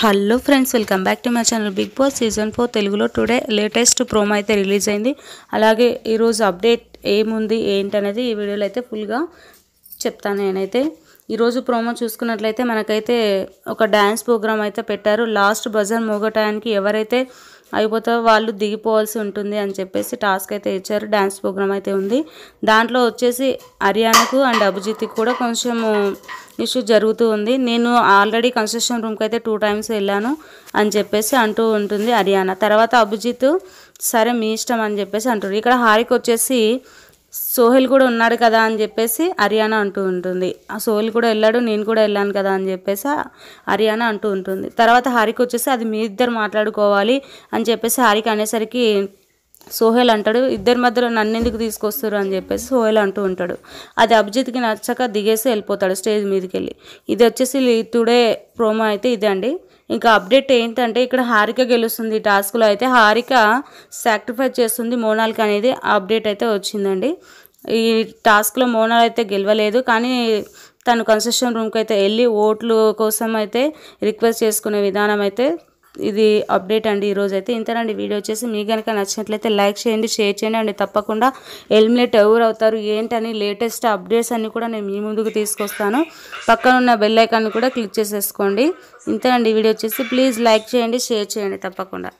hello friends welcome back to my channel Bigg Boss season four తెలుగులో today latest promo అయితే release అయింది అలాగే ఈరోజు అప్డేట్ ఏముంది ఏంటనేది ఈ వీడియోలో అయితే ఫుల్గా చెప్తాను నేనైతే ఈరోజు ప్రోమో చూసుకున్నట్లయితే మనకైతే ఒక డ్యాన్స్ ప్రోగ్రామ్ అయితే పెట్టారు లాస్ట్ బజర్ మోగటానికి ఎవరైతే అయిపోతే వాళ్ళు దిగిపోవాల్సి ఉంటుంది అని చెప్పేసి టాస్క్ అయితే ఇచ్చారు డ్యాన్స్ ప్రోగ్రామ్ అయితే ఉంది దాంట్లో వచ్చేసి హర్యానాకు అండ్ అభిజిత్కి కూడా కొంచెం ఇష్యూ జరుగుతూ ఉంది నేను ఆల్రెడీ కన్స్ట్రక్షన్ రూమ్కి అయితే టూ టైమ్స్ వెళ్ళాను అని చెప్పేసి అంటూ ఉంటుంది హర్యానా తర్వాత అభిజిత్ సరే మీ ఇష్టం అని చెప్పేసి అంటారు ఇక్కడ హారిక వచ్చేసి సోహెల్ కూడా ఉన్నాడు కదా అని చెప్పేసి హర్యానా అంటూ ఉంటుంది ఆ సోహెల్ కూడా వెళ్ళాడు నేను కూడా వెళ్ళాను కదా అని చెప్పేసి హర్యానా అంటూ ఉంటుంది తర్వాత హారికి వచ్చేసి అది మీ ఇద్దరు మాట్లాడుకోవాలి అని చెప్పేసి హారిక అనేసరికి సోహెల్ అంటాడు ఇద్దరి మధ్యలో నన్ను ఎందుకు తీసుకొస్తారు అని చెప్పేసి సోహెల్ అంటూ ఉంటాడు అది అభిజిత్కి నచ్చక దిగేసి వెళ్ళిపోతాడు స్టేజ్ మీదకి వెళ్ళి ఇది వచ్చేసి టుడే ప్రోమో అయితే ఇదే అండి ఇంకా అప్డేట్ ఏంటంటే ఇక్కడ హారిక గెలుస్తుంది టాస్క్లో అయితే హారిక సాక్రిఫైస్ చేస్తుంది మోనాల్కి అనేది అప్డేట్ అయితే వచ్చిందండి ఈ టాస్క్లో మోనాల్ అయితే గెలవలేదు కానీ తను కన్స్ట్రక్షన్ రూమ్కి అయితే వెళ్ళి ఓట్లు కోసం అయితే రిక్వెస్ట్ చేసుకునే విధానం అయితే ఇది అప్డేట్ అండి ఈరోజు అయితే ఇంతనండి వీడియో వచ్చేసి మీకు కనుక నచ్చినట్లయితే లైక్ చేయండి షేర్ చేయండి అండి తప్పకుండా హెల్మెట్ ఎవరు అవుతారు ఏంటని లేటెస్ట్ అప్డేట్స్ అన్నీ కూడా నేను మీ ముందుకు తీసుకొస్తాను పక్కన ఉన్న బెల్ కూడా క్లిక్ చేసేసుకోండి ఇంతనండి వీడియో వచ్చేసి ప్లీజ్ లైక్ చేయండి షేర్ చేయండి తప్పకుండా